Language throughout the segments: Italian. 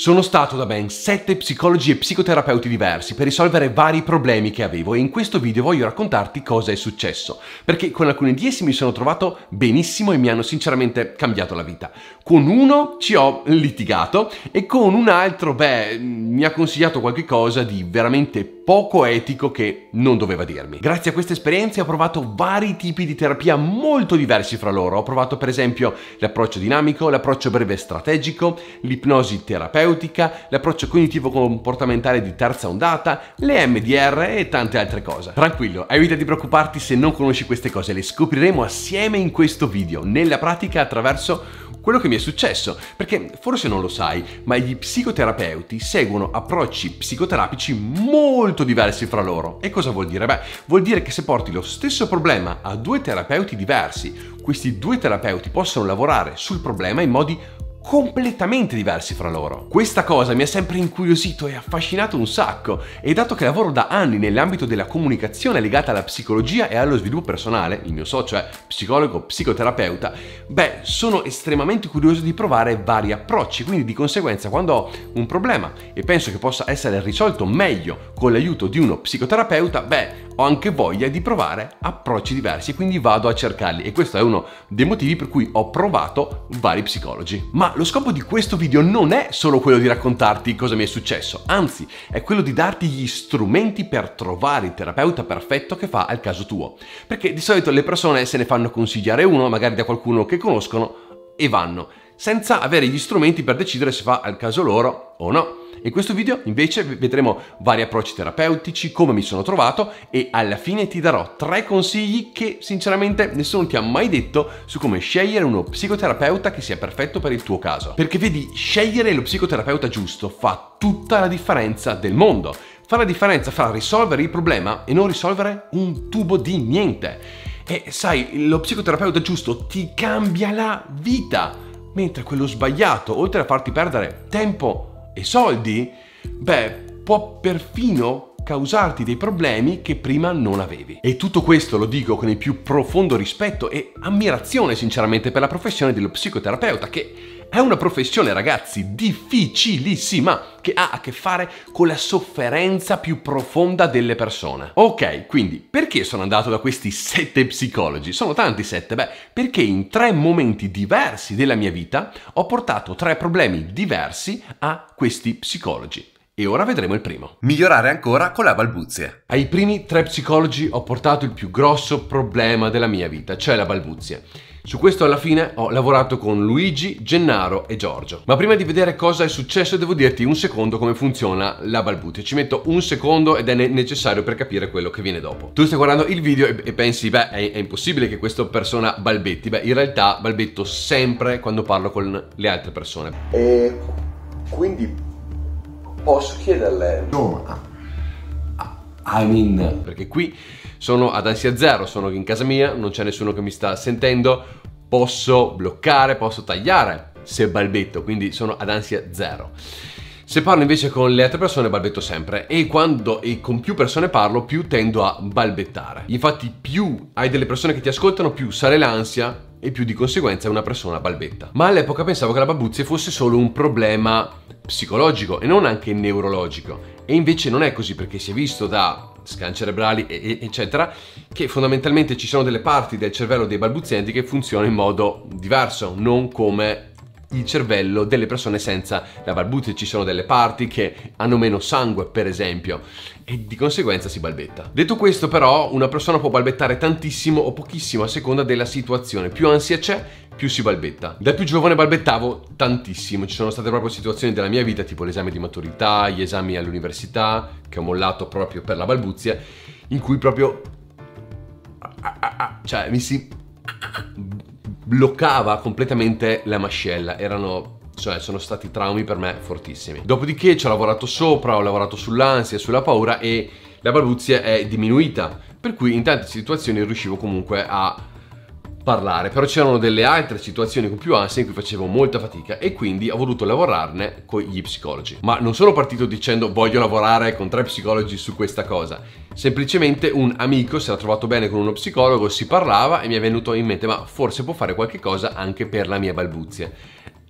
Sono stato da ben sette psicologi e psicoterapeuti diversi per risolvere vari problemi che avevo e in questo video voglio raccontarti cosa è successo, perché con alcuni di essi mi sono trovato benissimo e mi hanno sinceramente cambiato la vita. Con uno ci ho litigato e con un altro, beh, mi ha consigliato qualcosa di veramente poco etico che non doveva dirmi. Grazie a queste esperienze ho provato vari tipi di terapia molto diversi fra loro. Ho provato per esempio l'approccio dinamico, l'approccio breve strategico, l'ipnosi terapeutica, l'approccio cognitivo comportamentale di terza ondata, le MDR e tante altre cose. Tranquillo, evita di preoccuparti se non conosci queste cose, le scopriremo assieme in questo video, nella pratica attraverso quello che mi è successo, perché forse non lo sai, ma gli psicoterapeuti seguono approcci psicoterapici molto molto diversi fra loro. E cosa vuol dire? Beh, vuol dire che se porti lo stesso problema a due terapeuti diversi, questi due terapeuti possono lavorare sul problema in modi completamente diversi fra loro. Questa cosa mi ha sempre incuriosito e affascinato un sacco e dato che lavoro da anni nell'ambito della comunicazione legata alla psicologia e allo sviluppo personale, il mio socio è psicologo, psicoterapeuta, beh, sono estremamente curioso di provare vari approcci, quindi di conseguenza quando ho un problema e penso che possa essere risolto meglio con l'aiuto di uno psicoterapeuta, beh, ho anche voglia di provare approcci diversi e quindi vado a cercarli e questo è uno dei motivi per cui ho provato vari psicologi. Ma lo scopo di questo video non è solo quello di raccontarti cosa mi è successo, anzi è quello di darti gli strumenti per trovare il terapeuta perfetto che fa al caso tuo. Perché di solito le persone se ne fanno consigliare uno, magari da qualcuno che conoscono, e vanno, senza avere gli strumenti per decidere se fa al caso loro o no. In questo video invece vedremo vari approcci terapeutici, come mi sono trovato e alla fine ti darò tre consigli che sinceramente nessuno ti ha mai detto su come scegliere uno psicoterapeuta che sia perfetto per il tuo caso. Perché vedi, scegliere lo psicoterapeuta giusto fa tutta la differenza del mondo. Fa la differenza fra risolvere il problema e non risolvere un tubo di niente. E sai, lo psicoterapeuta giusto ti cambia la vita, mentre quello sbagliato, oltre a farti perdere tempo, e soldi, beh, può perfino causarti dei problemi che prima non avevi. E tutto questo lo dico con il più profondo rispetto e ammirazione sinceramente per la professione dello psicoterapeuta che è una professione, ragazzi, difficilissima che ha a che fare con la sofferenza più profonda delle persone. Ok, quindi perché sono andato da questi sette psicologi? Sono tanti sette, beh, perché in tre momenti diversi della mia vita ho portato tre problemi diversi a questi psicologi. E ora vedremo il primo. Migliorare ancora con la balbuzia. Ai primi tre psicologi ho portato il più grosso problema della mia vita, cioè la balbuzia. Su questo alla fine ho lavorato con Luigi, Gennaro e Giorgio. Ma prima di vedere cosa è successo devo dirti un secondo come funziona la balbutia. Ci metto un secondo ed è necessario per capire quello che viene dopo. Tu stai guardando il video e, pensi, beh, è, impossibile che questa persona balbetti. Beh, in realtà balbetto sempre quando parlo con le altre persone. E quindi Posso chiederle? No, ah, I mean Perché qui sono ad ansia zero, sono in casa mia, non c'è nessuno che mi sta sentendo, posso bloccare, posso tagliare se balbetto, quindi sono ad ansia zero. Se parlo invece con le altre persone balbetto sempre e quando e con più persone parlo più tendo a balbettare. Infatti più hai delle persone che ti ascoltano più sale l'ansia e più di conseguenza una persona balbetta. Ma all'epoca pensavo che la balbuzia fosse solo un problema psicologico e non anche neurologico. E invece non è così perché si è visto da scan cerebrali, eccetera, che fondamentalmente ci sono delle parti del cervello dei balbuzienti che funzionano in modo diverso, non come il cervello delle persone senza la balbuzia, ci sono delle parti che hanno meno sangue per esempio e di conseguenza si balbetta. Detto questo però una persona può balbettare tantissimo o pochissimo a seconda della situazione, più ansia c'è più si balbetta. Da più giovane balbettavo tantissimo, ci sono state proprio situazioni della mia vita tipo l'esame di maturità, gli esami all'università che ho mollato proprio per la balbuzia in cui proprio cioè mi si bloccava completamente la mascella. Erano cioè sono stati traumi per me fortissimi. Dopodiché ci ho lavorato sopra, ho lavorato sull'ansia, sulla paura e la balbuzia è diminuita, per cui in tante situazioni riuscivo comunque a parlare, però c'erano delle altre situazioni con più ansia in cui facevo molta fatica e quindi ho voluto lavorarne con gli psicologi. Ma non sono partito dicendo voglio lavorare con tre psicologi su questa cosa, semplicemente un amico si era trovato bene con uno psicologo, si parlava e mi è venuto in mente ma forse può fare qualche cosa anche per la mia balbuzia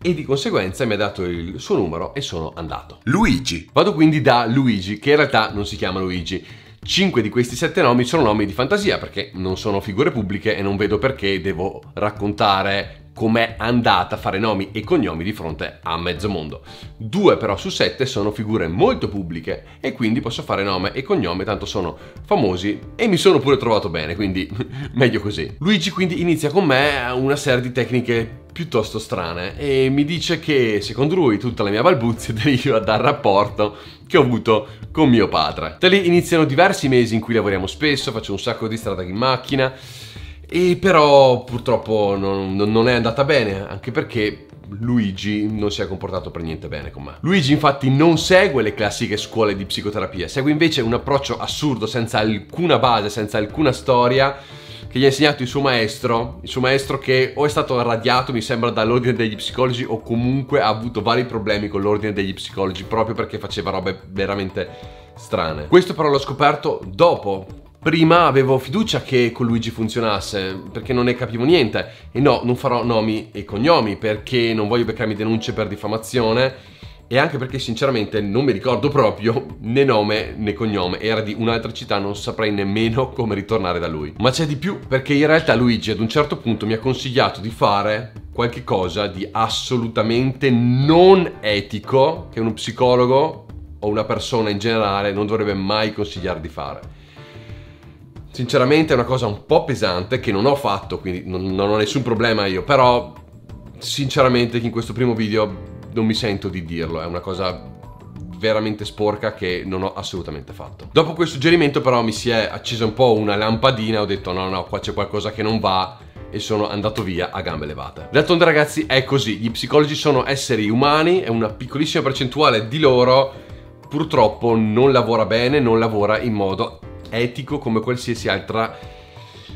e di conseguenza mi ha dato il suo numero e sono andato. Luigi. Vado quindi da Luigi, che in realtà non si chiama Luigi 5 di questi 7 nomi sono nomi di fantasia perché non sono figure pubbliche e non vedo perché devo raccontare com'è andata a fare nomi e cognomi di fronte a mezzo mondo. Due però su sette sono figure molto pubbliche e quindi posso fare nome e cognome, tanto sono famosi e mi sono pure trovato bene, quindi meglio così. Luigi quindi inizia con me una serie di tecniche piuttosto strane e mi dice che secondo lui tutta la mia balbuzia deriva dal rapporto che ho avuto con mio padre. Da lì iniziano diversi mesi in cui lavoriamo spesso, faccio un sacco di strada in macchina, e però purtroppo non, non è andata bene, anche perché Luigi non si è comportato per niente bene con me. Luigi infatti non segue le classiche scuole di psicoterapia, segue invece un approccio assurdo, senza alcuna base, senza alcuna storia, che gli ha insegnato il suo maestro, il suo maestro che o è stato radiato, mi sembra, dall'ordine degli psicologi o comunque ha avuto vari problemi con l'ordine degli psicologi proprio perché faceva robe veramente strane. Questo però l'ho scoperto dopo Prima avevo fiducia che con Luigi funzionasse, perché non ne capivo niente. E no, non farò nomi e cognomi, perché non voglio beccarmi denunce per diffamazione e anche perché sinceramente non mi ricordo proprio né nome né cognome, era di un'altra città, non saprei nemmeno come ritornare da lui. Ma c'è di più, perché in realtà Luigi ad un certo punto mi ha consigliato di fare qualche cosa di assolutamente non etico che uno psicologo o una persona in generale non dovrebbe mai consigliare di fare. Sinceramente è una cosa un po' pesante che non ho fatto, quindi non, non ho nessun problema io, però sinceramente in questo primo video non mi sento di dirlo, è una cosa veramente sporca che non ho assolutamente fatto. Dopo quel suggerimento però mi si è accesa un po' una lampadina, ho detto no no, qua c'è qualcosa che non va e sono andato via a gambe levate. D'altronde ragazzi è così, gli psicologi sono esseri umani e una piccolissima percentuale di loro purtroppo non lavora bene, non lavora in modo etico come qualsiasi altra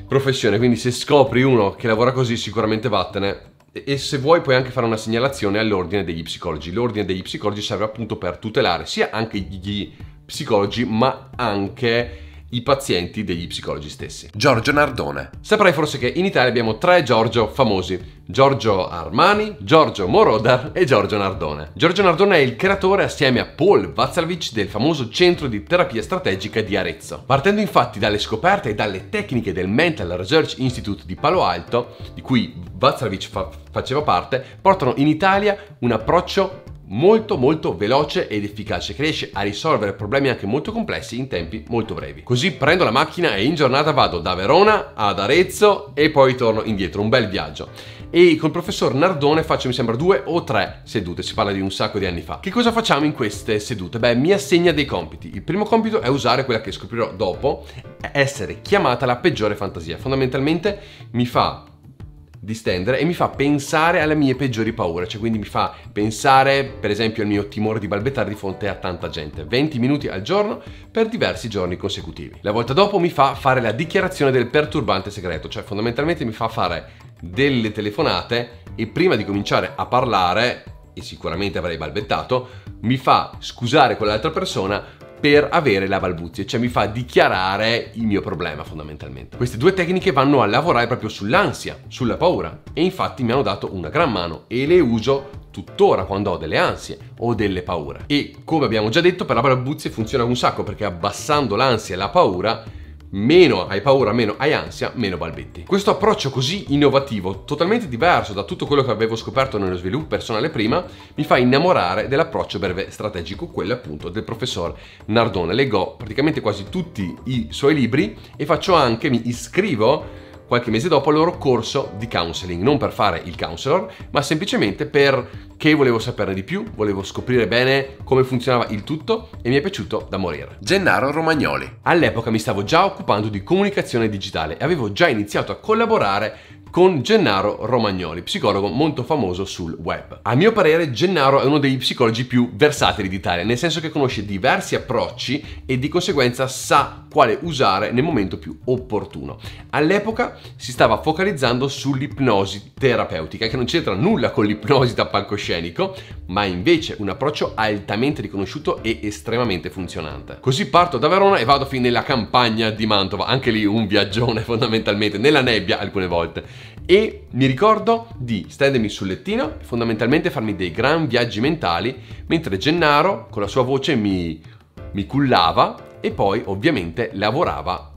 professione. Quindi se scopri uno che lavora così sicuramente vattene. E se vuoi puoi anche fare una segnalazione all'ordine degli psicologi. L'ordine degli psicologi serve appunto per tutelare sia anche gli psicologi ma anche i pazienti degli psicologi stessi. Giorgio Nardone. Saprai forse che in Italia abbiamo tre Giorgio famosi. Giorgio Armani, Giorgio Moroder e Giorgio Nardone. Giorgio Nardone è il creatore assieme a Paul Vazalvic del famoso centro di terapia strategica di Arezzo. Partendo infatti dalle scoperte e dalle tecniche del Mental Research Institute di Palo Alto, di cui Vazalvic fa faceva parte, portano in Italia un approccio molto molto veloce ed efficace che riesce a risolvere problemi anche molto complessi in tempi molto brevi. Così prendo la macchina e in giornata vado da Verona ad Arezzo e poi torno indietro, un bel viaggio. E col professor Nardone faccio mi sembra due o tre sedute, si parla di un sacco di anni fa. Che cosa facciamo in queste sedute? Beh, mi assegna dei compiti. Il primo compito è usare quella che scoprirò dopo, essere chiamata la peggiore fantasia. Fondamentalmente mi fa distendere e mi fa pensare alle mie peggiori paure, cioè quindi mi fa pensare per esempio al mio timore di balbettare di fronte a tanta gente, 20 minuti al giorno per diversi giorni consecutivi. La volta dopo mi fa fare la dichiarazione del perturbante segreto, cioè fondamentalmente mi fa fare delle telefonate e prima di cominciare a parlare, e sicuramente avrei balbettato, mi fa scusare quell'altra persona per avere la balbuzia, cioè mi fa dichiarare il mio problema fondamentalmente. Queste due tecniche vanno a lavorare proprio sull'ansia, sulla paura e infatti mi hanno dato una gran mano e le uso tuttora quando ho delle ansie o delle paure. E come abbiamo già detto per la balbuzia funziona un sacco perché abbassando l'ansia e la paura meno hai paura, meno hai ansia, meno balbetti. Questo approccio così innovativo, totalmente diverso da tutto quello che avevo scoperto nello sviluppo personale prima, mi fa innamorare dell'approccio breve strategico, quello appunto del professor Nardone. Leggo praticamente quasi tutti i suoi libri e faccio anche, mi iscrivo qualche mese dopo al loro corso di counseling, non per fare il counselor, ma semplicemente perché volevo saperne di più, volevo scoprire bene come funzionava il tutto e mi è piaciuto da morire. Gennaro Romagnoli. All'epoca mi stavo già occupando di comunicazione digitale e avevo già iniziato a collaborare con Gennaro Romagnoli, psicologo molto famoso sul web. A mio parere Gennaro è uno degli psicologi più versatili d'Italia, nel senso che conosce diversi approcci e di conseguenza sa quale usare nel momento più opportuno. All'epoca si stava focalizzando sull'ipnosi terapeutica, che non c'entra nulla con l'ipnosi da palcoscenico, ma invece un approccio altamente riconosciuto e estremamente funzionante. Così parto da Verona e vado fin nella campagna di Mantova, anche lì un viaggione fondamentalmente, nella nebbia alcune volte e mi ricordo di stendermi sul lettino e fondamentalmente farmi dei gran viaggi mentali mentre Gennaro con la sua voce mi, mi cullava e poi ovviamente lavorava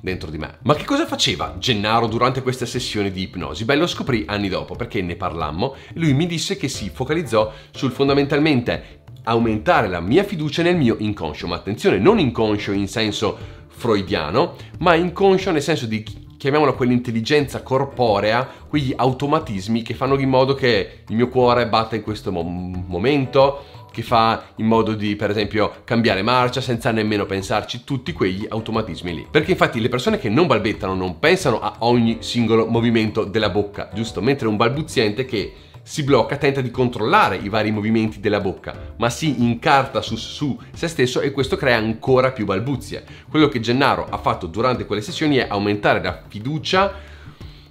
dentro di me. Ma che cosa faceva Gennaro durante questa sessione di ipnosi? Beh, lo scoprì anni dopo perché ne parlammo e lui mi disse che si focalizzò sul fondamentalmente aumentare la mia fiducia nel mio inconscio, ma attenzione, non inconscio in senso freudiano, ma inconscio nel senso di chiamiamola quell'intelligenza corporea, quegli automatismi che fanno in modo che il mio cuore batta in questo mo- momento, che fa in modo di, per esempio, cambiare marcia senza nemmeno pensarci, tutti quegli automatismi lì. Perché infatti le persone che non balbettano non pensano a ogni singolo movimento della bocca, giusto? Mentre un balbuziente che si blocca, tenta di controllare i vari movimenti della bocca, ma si incarta su, su se stesso e questo crea ancora più balbuzie. Quello che Gennaro ha fatto durante quelle sessioni è aumentare la fiducia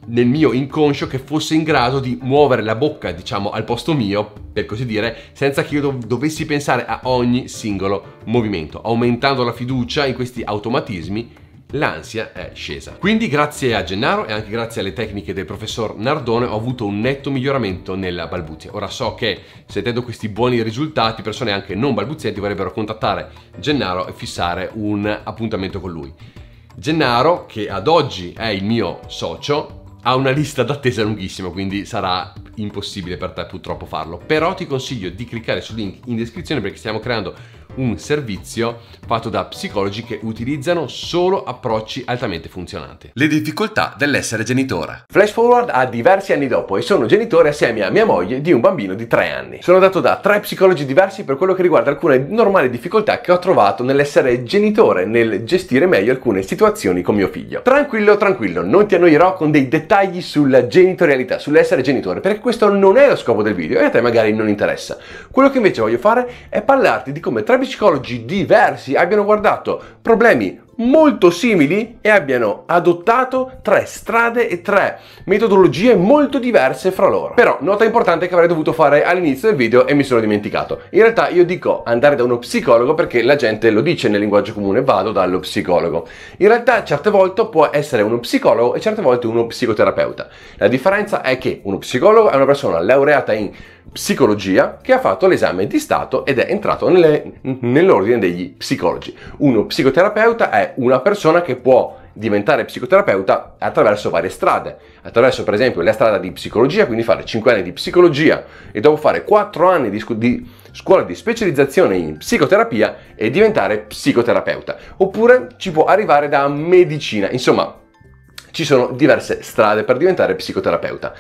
nel mio inconscio che fosse in grado di muovere la bocca, diciamo, al posto mio, per così dire, senza che io dovessi pensare a ogni singolo movimento, aumentando la fiducia in questi automatismi l'ansia è scesa. Quindi grazie a Gennaro e anche grazie alle tecniche del professor Nardone ho avuto un netto miglioramento nella balbuzia. Ora so che sentendo questi buoni risultati persone anche non balbuzienti vorrebbero contattare Gennaro e fissare un appuntamento con lui. Gennaro, che ad oggi è il mio socio, ha una lista d'attesa lunghissima, quindi sarà impossibile per te purtroppo farlo. Però ti consiglio di cliccare sul link in descrizione perché stiamo creando un servizio fatto da psicologi che utilizzano solo approcci altamente funzionanti. Le difficoltà dell'essere genitore. Flash forward a diversi anni dopo e sono genitore assieme a mia moglie di un bambino di 3 anni. Sono dato da tre psicologi diversi per quello che riguarda alcune normali difficoltà che ho trovato nell'essere genitore, nel gestire meglio alcune situazioni con mio figlio. Tranquillo, tranquillo, non ti annoierò con dei dettagli sulla genitorialità, sull'essere genitore, perché questo non è lo scopo del video e a te magari non interessa. Quello che invece voglio fare è parlarti di come tra psicologi diversi abbiano guardato problemi molto simili e abbiano adottato tre strade e tre metodologie molto diverse fra loro. Però nota importante che avrei dovuto fare all'inizio del video e mi sono dimenticato. In realtà io dico andare da uno psicologo perché la gente lo dice nel linguaggio comune, vado dallo psicologo. In realtà certe volte può essere uno psicologo e certe volte uno psicoterapeuta. La differenza è che uno psicologo è una persona laureata in psicologia che ha fatto l'esame di Stato ed è entrato nelle, nell'ordine degli psicologi. Uno psicoterapeuta è una persona che può diventare psicoterapeuta attraverso varie strade, attraverso per esempio la strada di psicologia, quindi fare 5 anni di psicologia e dopo fare 4 anni di, scu- di scuola di specializzazione in psicoterapia e diventare psicoterapeuta, oppure ci può arrivare da medicina, insomma ci sono diverse strade per diventare psicoterapeuta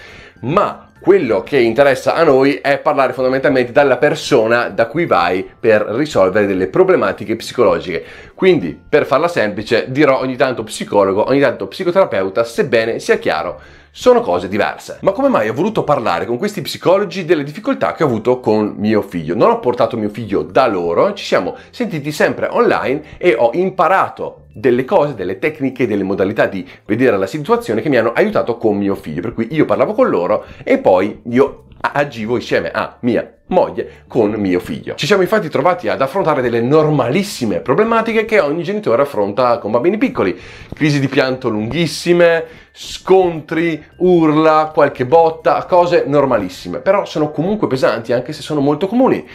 ma quello che interessa a noi è parlare fondamentalmente dalla persona da cui vai per risolvere delle problematiche psicologiche. Quindi, per farla semplice, dirò ogni tanto psicologo, ogni tanto psicoterapeuta, sebbene sia chiaro, sono cose diverse. Ma come mai ho voluto parlare con questi psicologi delle difficoltà che ho avuto con mio figlio? Non ho portato mio figlio da loro, ci siamo sentiti sempre online e ho imparato delle cose, delle tecniche, delle modalità di vedere la situazione che mi hanno aiutato con mio figlio. Per cui io parlavo con loro e poi io agivo insieme a mia moglie con mio figlio. Ci siamo infatti trovati ad affrontare delle normalissime problematiche che ogni genitore affronta con bambini piccoli. Crisi di pianto lunghissime, scontri, urla, qualche botta, cose normalissime, però sono comunque pesanti anche se sono molto comuni.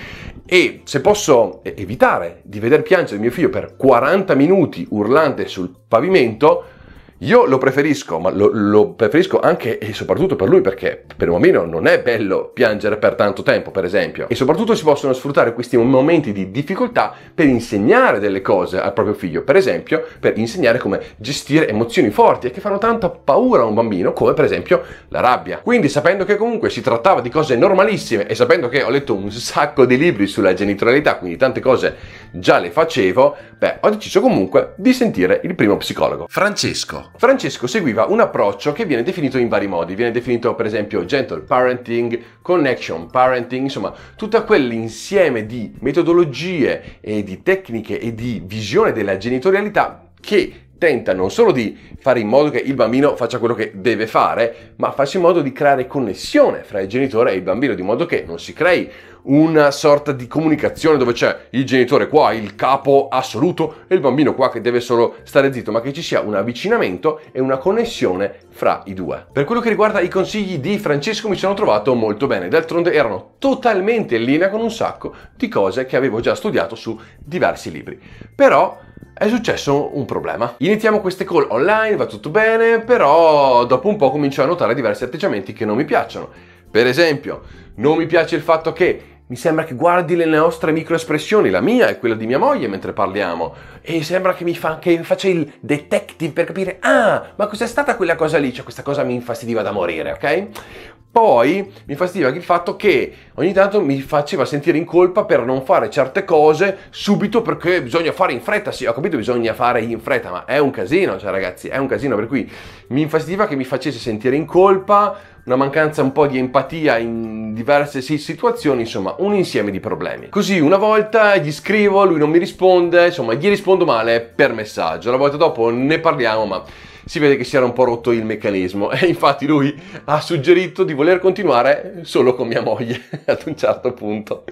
E se posso evitare di vedere piangere mio figlio per 40 minuti urlante sul pavimento, io lo preferisco, ma lo, lo, preferisco anche e soprattutto per lui perché per un bambino non è bello piangere per tanto tempo, per esempio. E soprattutto si possono sfruttare questi momenti di difficoltà per insegnare delle cose al proprio figlio, per esempio per insegnare come gestire emozioni forti e che fanno tanta paura a un bambino, come per esempio la rabbia. Quindi sapendo che comunque si trattava di cose normalissime e sapendo che ho letto un sacco di libri sulla genitorialità, quindi tante cose già le facevo, beh, ho deciso comunque di sentire il primo psicologo. Francesco Francesco seguiva un approccio che viene definito in vari modi, viene definito per esempio gentle parenting, connection parenting, insomma tutto quell'insieme di metodologie e di tecniche e di visione della genitorialità che tenta non solo di fare in modo che il bambino faccia quello che deve fare, ma faccia in modo di creare connessione fra il genitore e il bambino, di modo che non si crei una sorta di comunicazione dove c'è il genitore qua, il capo assoluto, e il bambino qua che deve solo stare zitto, ma che ci sia un avvicinamento e una connessione fra i due. Per quello che riguarda i consigli di Francesco mi sono trovato molto bene, d'altronde erano totalmente in linea con un sacco di cose che avevo già studiato su diversi libri. Però è successo un problema. Iniziamo queste call online, va tutto bene, però dopo un po' comincio a notare diversi atteggiamenti che non mi piacciono. Per esempio, non mi piace il fatto che mi sembra che guardi le nostre microespressioni, la mia e quella di mia moglie mentre parliamo. E sembra che mi, fa, che mi faccia il detective per capire, ah, ma cos'è stata quella cosa lì? Cioè, questa cosa mi infastidiva da morire, ok? Poi mi fastidiva il fatto che ogni tanto mi faceva sentire in colpa per non fare certe cose subito perché bisogna fare in fretta. Sì, ho capito, bisogna fare in fretta, ma è un casino, cioè ragazzi, è un casino. Per cui mi infastidiva che mi facesse sentire in colpa, una mancanza un po' di empatia in diverse situazioni, insomma, un insieme di problemi. Così una volta gli scrivo, lui non mi risponde, insomma, gli rispondo male per messaggio. La volta dopo ne parliamo, ma si vede che si era un po' rotto il meccanismo e infatti lui ha suggerito di voler continuare solo con mia moglie ad un certo punto.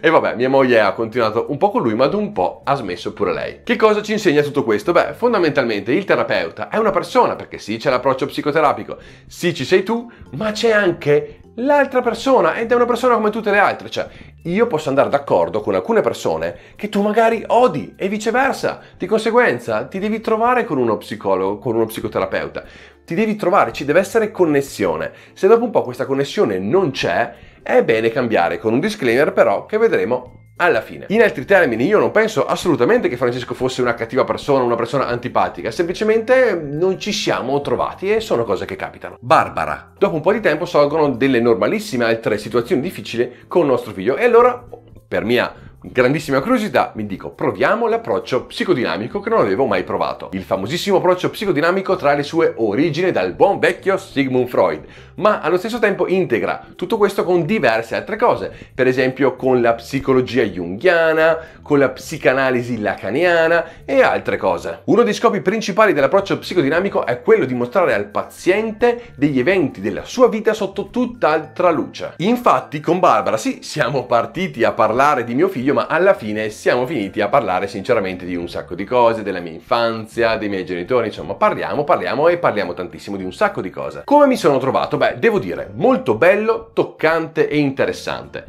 E vabbè, mia moglie ha continuato un po' con lui, ma ad un po' ha smesso pure lei. Che cosa ci insegna tutto questo? Beh, fondamentalmente il terapeuta è una persona, perché sì, c'è l'approccio psicoterapico, sì, ci sei tu, ma c'è anche l'altra persona ed è una persona come tutte le altre, cioè io posso andare d'accordo con alcune persone che tu magari odi e viceversa, di conseguenza ti devi trovare con uno psicologo, con uno psicoterapeuta, ti devi trovare, ci deve essere connessione, se dopo un po' questa connessione non c'è è bene cambiare con un disclaimer però che vedremo alla fine. In altri termini, io non penso assolutamente che Francesco fosse una cattiva persona, una persona antipatica, semplicemente mm, non ci siamo trovati e sono cose che capitano. Barbara. Dopo un po' di tempo sorgono delle normalissime altre situazioni difficili con nostro figlio e allora, per mia Grandissima curiosità, mi dico, proviamo l'approccio psicodinamico che non avevo mai provato. Il famosissimo approccio psicodinamico trae le sue origini dal buon vecchio Sigmund Freud, ma allo stesso tempo integra tutto questo con diverse altre cose, per esempio con la psicologia junghiana, con la psicanalisi lacaniana e altre cose. Uno dei scopi principali dell'approccio psicodinamico è quello di mostrare al paziente degli eventi della sua vita sotto tutt'altra luce. Infatti con Barbara sì, siamo partiti a parlare di mio figlio ma alla fine siamo finiti a parlare sinceramente di un sacco di cose, della mia infanzia, dei miei genitori, insomma parliamo, parliamo e parliamo tantissimo di un sacco di cose. Come mi sono trovato? Beh, devo dire, molto bello, toccante e interessante.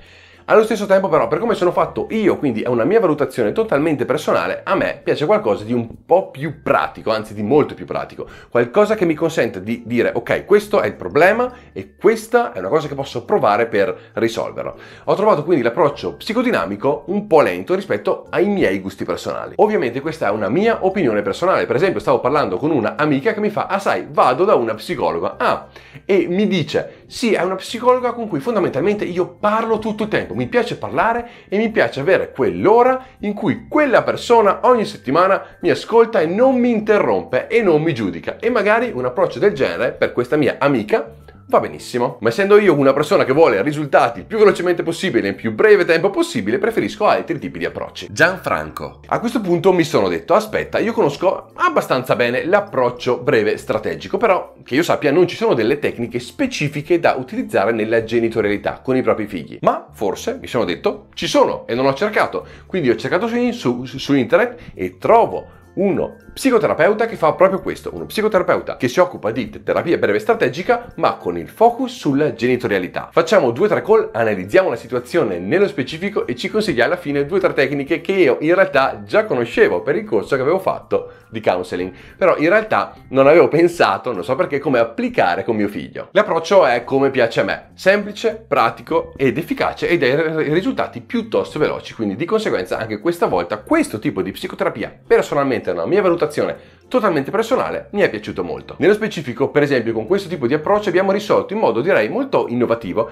Allo stesso tempo però, per come sono fatto io, quindi è una mia valutazione totalmente personale, a me piace qualcosa di un po' più pratico, anzi di molto più pratico, qualcosa che mi consente di dire ok, questo è il problema e questa è una cosa che posso provare per risolverlo. Ho trovato quindi l'approccio psicodinamico un po' lento rispetto ai miei gusti personali. Ovviamente questa è una mia opinione personale, per esempio stavo parlando con una amica che mi fa "Ah sai, vado da una psicologa". Ah, e mi dice "Sì, è una psicologa con cui fondamentalmente io parlo tutto il tempo" mi piace parlare e mi piace avere quell'ora in cui quella persona ogni settimana mi ascolta e non mi interrompe e non mi giudica. E magari un approccio del genere per questa mia amica va benissimo. Ma essendo io una persona che vuole risultati il più velocemente possibile, in più breve tempo possibile, preferisco altri tipi di approcci. Gianfranco. A questo punto mi sono detto, aspetta, io conosco abbastanza bene l'approccio breve strategico, però che io sappia non ci sono delle tecniche specifiche da utilizzare nella genitorialità con i propri figli. Ma forse, mi sono detto, ci sono e non ho cercato. Quindi ho cercato su, su, su internet e trovo uno psicoterapeuta che fa proprio questo, uno psicoterapeuta che si occupa di terapia breve strategica ma con il focus sulla genitorialità. Facciamo due o tre call, analizziamo la situazione nello specifico e ci consiglia alla fine due o tre tecniche che io in realtà già conoscevo per il corso che avevo fatto di counseling, però in realtà non avevo pensato, non so perché, come applicare con mio figlio. L'approccio è come piace a me, semplice, pratico ed efficace e dai risultati piuttosto veloci, quindi di conseguenza anche questa volta questo tipo di psicoterapia personalmente è una mia valutazione valutazione totalmente personale, mi è piaciuto molto. Nello specifico, per esempio, con questo tipo di approccio abbiamo risolto in modo direi molto innovativo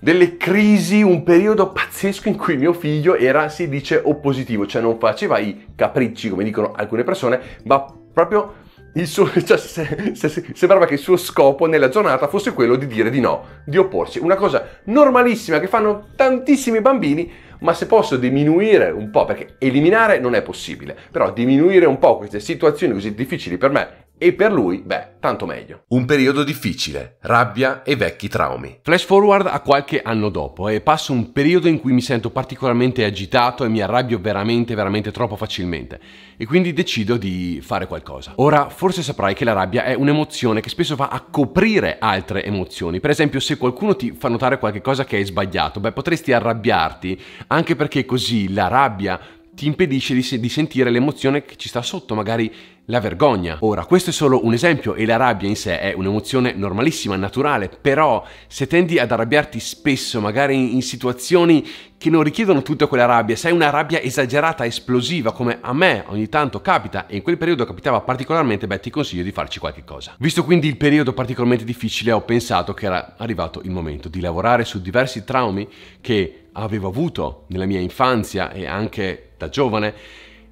delle crisi, un periodo pazzesco in cui mio figlio era, si dice, oppositivo, cioè non faceva i capricci, come dicono alcune persone, ma proprio il suo, cioè, se, se, se, sembrava che il suo scopo nella giornata fosse quello di dire di no, di opporsi, una cosa normalissima che fanno tantissimi bambini, ma se posso diminuire un po', perché eliminare non è possibile, però diminuire un po' queste situazioni così difficili per me e per lui, beh, tanto meglio. Un periodo difficile, rabbia e vecchi traumi. Flash forward a qualche anno dopo e eh, passo un periodo in cui mi sento particolarmente agitato e mi arrabbio veramente, veramente troppo facilmente. E quindi decido di fare qualcosa. Ora, forse saprai che la rabbia è un'emozione che spesso va a coprire altre emozioni. Per esempio, se qualcuno ti fa notare qualcosa che hai sbagliato, beh, potresti arrabbiarti anche perché così la rabbia ti impedisce di, se- di, sentire l'emozione che ci sta sotto, magari la vergogna. Ora, questo è solo un esempio e la rabbia in sé è un'emozione normalissima, naturale, però se tendi ad arrabbiarti spesso, magari in situazioni che non richiedono tutta quella rabbia, se hai una rabbia esagerata, esplosiva, come a me ogni tanto capita e in quel periodo capitava particolarmente, beh ti consiglio di farci qualche cosa. Visto quindi il periodo particolarmente difficile, ho pensato che era arrivato il momento di lavorare su diversi traumi che avevo avuto nella mia infanzia e anche da giovane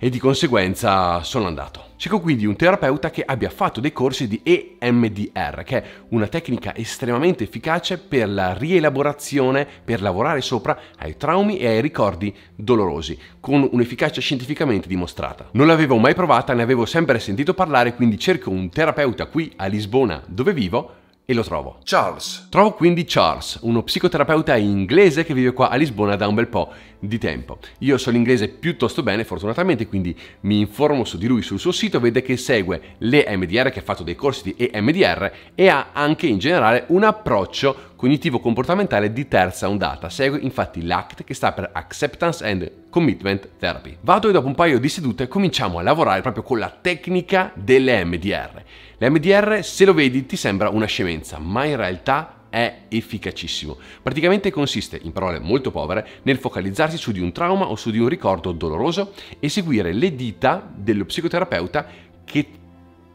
e di conseguenza sono andato. Cerco quindi un terapeuta che abbia fatto dei corsi di EMDR, che è una tecnica estremamente efficace per la rielaborazione, per lavorare sopra ai traumi e ai ricordi dolorosi, con un'efficacia scientificamente dimostrata. Non l'avevo mai provata, ne avevo sempre sentito parlare, quindi cerco un terapeuta qui a Lisbona, dove vivo, e lo trovo. Charles. Trovo quindi Charles, uno psicoterapeuta inglese che vive qua a Lisbona da un bel po' di tempo. Io so l'inglese piuttosto bene, fortunatamente, quindi mi informo su di lui sul suo sito, vede che segue le MDR, che ha fatto dei corsi di EMDR e ha anche in generale un approccio cognitivo-comportamentale di terza ondata. Segue infatti l'ACT che sta per Acceptance and Commitment Therapy. Vado e dopo un paio di sedute cominciamo a lavorare proprio con la tecnica delle MDR. Le MDR, se lo vedi, ti sembra una scemenza, ma in realtà è efficacissimo. Praticamente consiste, in parole molto povere, nel focalizzarsi su di un trauma o su di un ricordo doloroso e seguire le dita dello psicoterapeuta che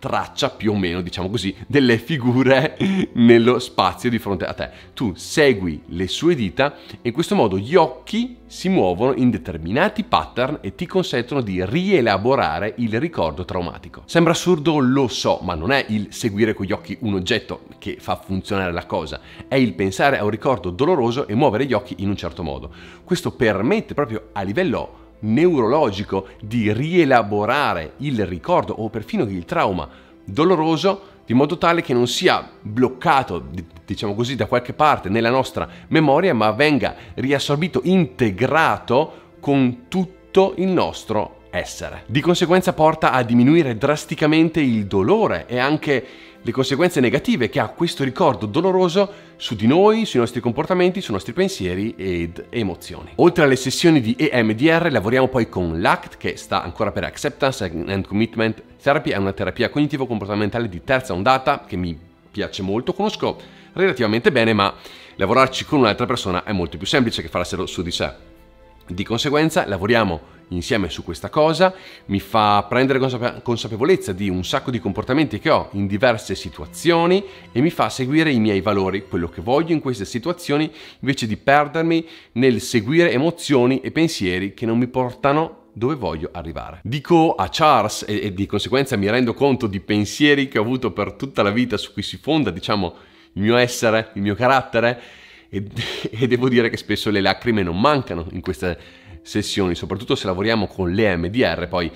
traccia più o meno, diciamo così, delle figure nello spazio di fronte a te. Tu segui le sue dita e in questo modo gli occhi si muovono in determinati pattern e ti consentono di rielaborare il ricordo traumatico. Sembra assurdo, lo so, ma non è il seguire con gli occhi un oggetto che fa funzionare la cosa, è il pensare a un ricordo doloroso e muovere gli occhi in un certo modo. Questo permette proprio a livello neurologico di rielaborare il ricordo o perfino il trauma doloroso di modo tale che non sia bloccato, diciamo così, da qualche parte nella nostra memoria, ma venga riassorbito, integrato con tutto il nostro essere. Di conseguenza porta a diminuire drasticamente il dolore e anche le conseguenze negative che ha questo ricordo doloroso su di noi, sui nostri comportamenti, sui nostri pensieri ed emozioni. Oltre alle sessioni di EMDR lavoriamo poi con l'ACT che sta ancora per Acceptance and Commitment Therapy, è una terapia cognitivo-comportamentale di terza ondata che mi piace molto, conosco relativamente bene ma lavorarci con un'altra persona è molto più semplice che farselo su di sé. Di conseguenza lavoriamo con insieme su questa cosa, mi fa prendere consapevolezza di un sacco di comportamenti che ho in diverse situazioni e mi fa seguire i miei valori, quello che voglio in queste situazioni, invece di perdermi nel seguire emozioni e pensieri che non mi portano dove voglio arrivare. Dico a Charles e, e di conseguenza mi rendo conto di pensieri che ho avuto per tutta la vita su cui si fonda, diciamo, il mio essere, il mio carattere e, e devo dire che spesso le lacrime non mancano in queste situazioni sessioni, soprattutto se lavoriamo con le MDR, poi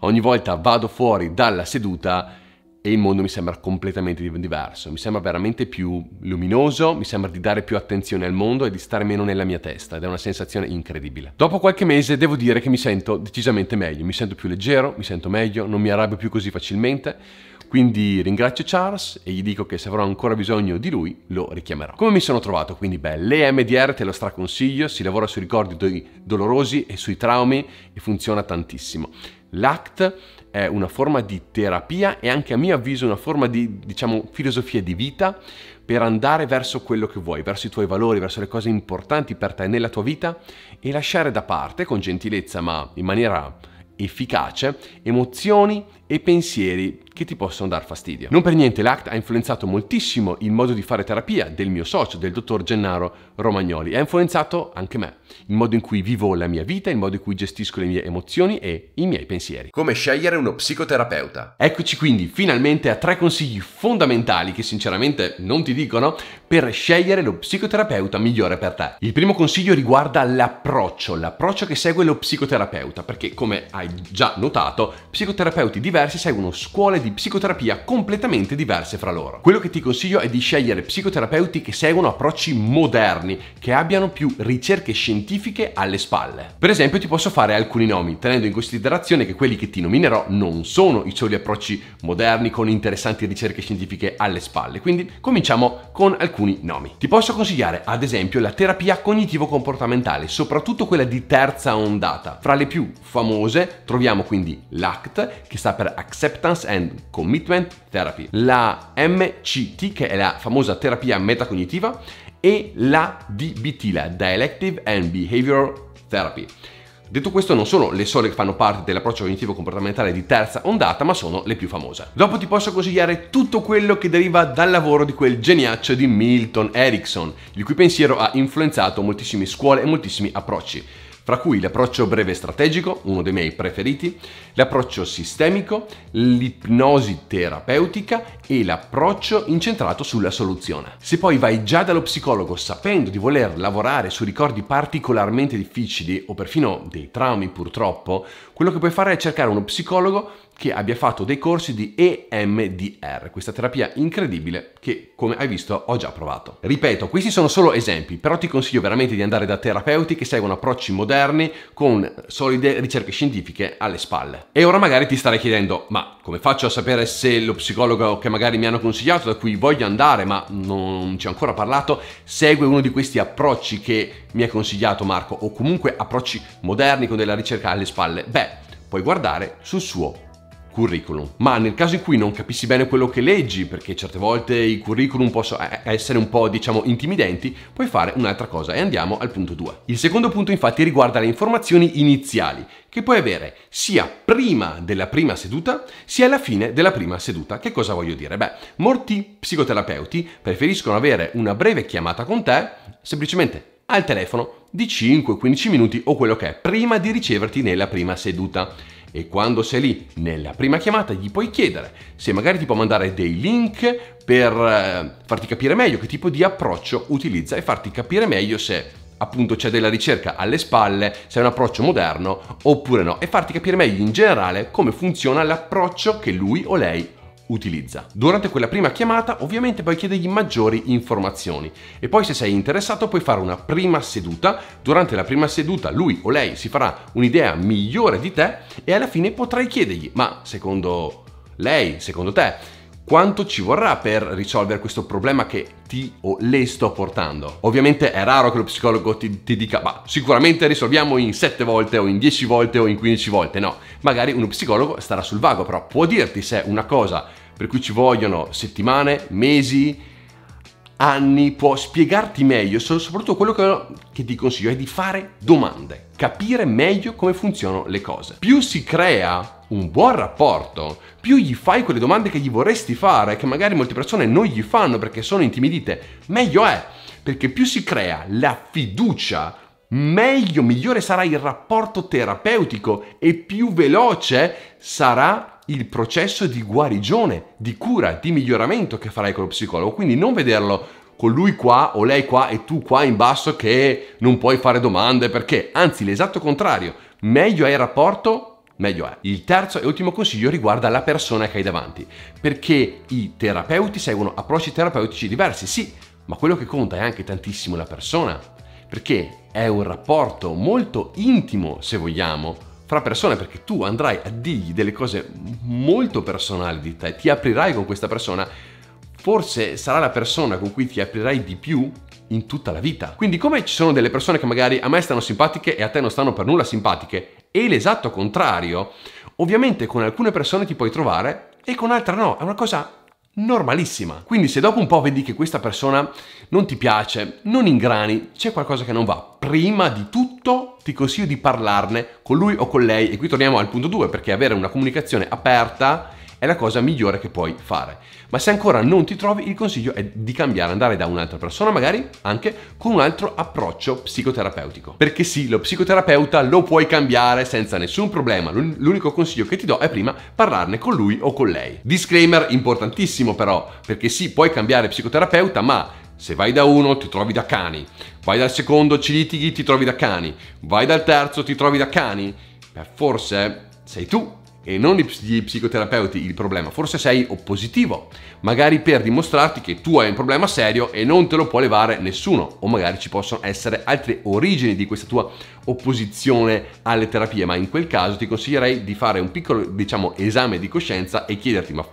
ogni volta vado fuori dalla seduta e il mondo mi sembra completamente diverso, mi sembra veramente più luminoso, mi sembra di dare più attenzione al mondo e di stare meno nella mia testa ed è una sensazione incredibile. Dopo qualche mese devo dire che mi sento decisamente meglio, mi sento più leggero, mi sento meglio, non mi arrabbio più così facilmente, quindi ringrazio Charles e gli dico che se avrò ancora bisogno di lui lo richiamerò. Come mi sono trovato? Quindi beh, l'EMDR te lo straconsiglio, si lavora sui ricordi dolorosi e sui traumi e funziona tantissimo. L'ACT è una forma di terapia e anche a mio avviso una forma di, diciamo, filosofia di vita per andare verso quello che vuoi, verso i tuoi valori, verso le cose importanti per te nella tua vita e lasciare da parte con gentilezza ma in maniera efficace emozioni e pensieri che ti possono dar fastidio. Non per niente l'ACT ha influenzato moltissimo il modo di fare terapia del mio socio, del dottor Gennaro Romagnoli. Ha influenzato anche me, il modo in cui vivo la mia vita, il modo in cui gestisco le mie emozioni e i miei pensieri. Come scegliere uno psicoterapeuta. Eccoci quindi finalmente a tre consigli fondamentali che sinceramente non ti dicono per scegliere lo psicoterapeuta migliore per te. Il primo consiglio riguarda l'approccio, l'approccio che segue lo psicoterapeuta, perché come hai già notato, psicoterapeuti diversi diversi seguono scuole di psicoterapia completamente diverse fra loro. Quello che ti consiglio è di scegliere psicoterapeuti che seguono approcci moderni, che abbiano più ricerche scientifiche alle spalle. Per esempio ti posso fare alcuni nomi, tenendo in considerazione che quelli che ti nominerò non sono i soli approcci moderni con interessanti ricerche scientifiche alle spalle, quindi cominciamo con alcuni nomi. Ti posso consigliare ad esempio la terapia cognitivo-comportamentale, soprattutto quella di terza ondata. Fra le più famose troviamo quindi l'ACT, che sta per Acceptance and Commitment Therapy, la MCT che è la famosa terapia metacognitiva e la DBT, la Dialective and Behavioral Therapy. Detto questo, non sono le sole che fanno parte dell'approccio cognitivo comportamentale di terza ondata, ma sono le più famose. Dopo ti posso consigliare tutto quello che deriva dal lavoro di quel geniaccio di Milton Erickson, il cui pensiero ha influenzato moltissime scuole e moltissimi approcci fra cui l'approccio breve strategico, uno dei miei preferiti, l'approccio sistemico, l'ipnosi terapeutica e l'approccio incentrato sulla soluzione. Se poi vai già dallo psicologo sapendo di voler lavorare su ricordi particolarmente difficili o perfino dei traumi purtroppo, quello che puoi fare è cercare uno psicologo che abbia fatto dei corsi di EMDR, questa terapia incredibile che, come hai visto, ho già provato. Ripeto, questi sono solo esempi, però ti consiglio veramente di andare da terapeuti che seguono approcci moderni con solide ricerche scientifiche alle spalle. E ora magari ti starei chiedendo, ma come faccio a sapere se lo psicologo che magari mi hanno consigliato, da cui voglio andare, ma non ci ho ancora parlato, segue uno di questi approcci che mi ha consigliato Marco, o comunque approcci moderni con della ricerca alle spalle? Beh, puoi guardare sul suo curriculum. Ma nel caso in cui non capissi bene quello che leggi, perché certe volte i curriculum possono eh, eh, essere un po', diciamo, intimidenti, puoi fare un'altra cosa e andiamo al punto 2. Il secondo punto infatti riguarda le informazioni iniziali, che puoi avere sia prima della prima seduta sia alla fine della prima seduta. Che cosa voglio dire? Beh, molti psicoterapeuti preferiscono avere una breve chiamata con te, semplicemente al telefono di 5-15 minuti o quello che è prima di riceverti nella prima seduta. E quando sei lì nella prima chiamata gli puoi chiedere se magari ti può mandare dei link per eh, farti capire meglio che tipo di approccio utilizza e farti capire meglio se appunto c'è della ricerca alle spalle, se è un approccio moderno oppure no, e farti capire meglio in generale come funziona l'approccio che lui o lei utilizza. Durante quella prima chiamata ovviamente puoi chiedergli maggiori informazioni e poi se sei interessato puoi fare una prima seduta, durante la prima seduta lui o lei si farà un'idea migliore di te e alla fine potrai chiedergli ma secondo lei, secondo te quanto ci vorrà per risolvere questo problema che ti o le sto portando. Ovviamente è raro che lo psicologo ti, ti dica, ma sicuramente risolviamo in 7 volte o in 10 volte o in 15 volte, no. Magari uno psicologo starà sul vago, però può dirti se una cosa per cui ci vogliono settimane, mesi, anni, può spiegarti meglio, soprattutto quello che, che ti consiglio è di fare domande, capire meglio come funzionano le cose. Più si crea un buon rapporto, più gli fai quelle domande che gli vorresti fare, che magari molte persone non gli fanno perché sono intimidite, meglio è, perché più si crea la fiducia, meglio, migliore sarà il rapporto terapeutico e più veloce sarà il processo di guarigione, di cura, di miglioramento che farai con lo psicologo. Quindi non vederlo con lui qua o lei qua e tu qua in basso che non puoi fare domande perché, anzi, l'esatto contrario, meglio è il rapporto, meglio è. Il terzo e ultimo consiglio riguarda la persona che hai davanti, perché i terapeuti seguono approcci terapeutici diversi, sì, ma quello che conta è anche tantissimo la persona, perché è un rapporto molto intimo, se vogliamo, fra persone, perché tu andrai a dirgli delle cose molto personali di te, ti aprirai con questa persona, forse sarà la persona con cui ti aprirai di più in tutta la vita. Quindi come ci sono delle persone che magari a me stanno simpatiche e a te non stanno per nulla simpatiche, e l'esatto contrario. Ovviamente con alcune persone ti puoi trovare e con altre no, è una cosa normalissima. Quindi se dopo un po' vedi che questa persona non ti piace, non ingrani, c'è qualcosa che non va, prima di tutto ti consiglio di parlarne con lui o con lei e qui torniamo al punto 2 perché avere una comunicazione aperta è la cosa migliore che puoi fare. Ma se ancora non ti trovi, il consiglio è di cambiare, andare da un'altra persona, magari anche con un altro approccio psicoterapeutico. Perché sì, lo psicoterapeuta lo puoi cambiare senza nessun problema. L'unico consiglio che ti do è prima parlarne con lui o con lei. Disclaimer importantissimo però, perché sì, puoi cambiare psicoterapeuta, ma se vai da uno ti trovi da cani, vai dal secondo ci litighi ti trovi da cani, vai dal terzo ti trovi da cani, beh forse sei tu e non gli psicoterapeuti il problema, forse sei oppositivo, magari per dimostrarti che tu hai un problema serio e non te lo può levare nessuno, o magari ci possono essere altre origini di questa tua opposizione alle terapie, ma in quel caso ti consiglierei di fare un piccolo, diciamo, esame di coscienza e chiederti ma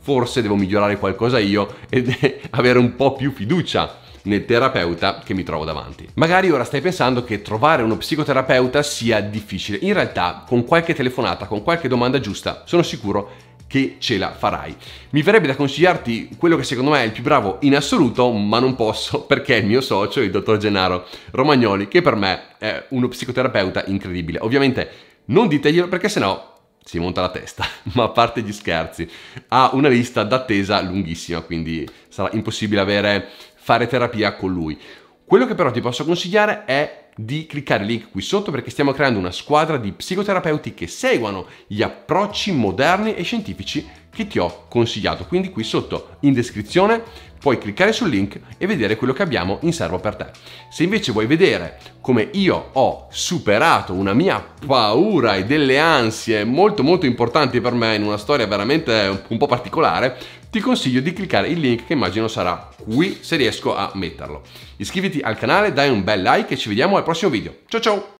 forse devo migliorare qualcosa io ed avere un po' più fiducia nel terapeuta che mi trovo davanti. Magari ora stai pensando che trovare uno psicoterapeuta sia difficile. In realtà, con qualche telefonata, con qualche domanda giusta, sono sicuro che ce la farai. Mi verrebbe da consigliarti quello che secondo me è il più bravo in assoluto, ma non posso perché è il mio socio, il dottor Gennaro Romagnoli, che per me è uno psicoterapeuta incredibile. Ovviamente non diteglielo perché sennò si monta la testa, ma a parte gli scherzi, ha una lista d'attesa lunghissima, quindi sarà impossibile avere fare terapia con lui. Quello che però ti posso consigliare è di cliccare il link qui sotto perché stiamo creando una squadra di psicoterapeuti che seguono gli approcci moderni e scientifici che ti ho consigliato. Quindi qui sotto in descrizione puoi cliccare sul link e vedere quello che abbiamo in serbo per te. Se invece vuoi vedere come io ho superato una mia paura e delle ansie molto molto importanti per me in una storia veramente un po' particolare, ti consiglio di cliccare il link che immagino sarà qui se riesco a metterlo. Iscriviti al canale, dai un bel like e ci vediamo al prossimo video. Ciao ciao!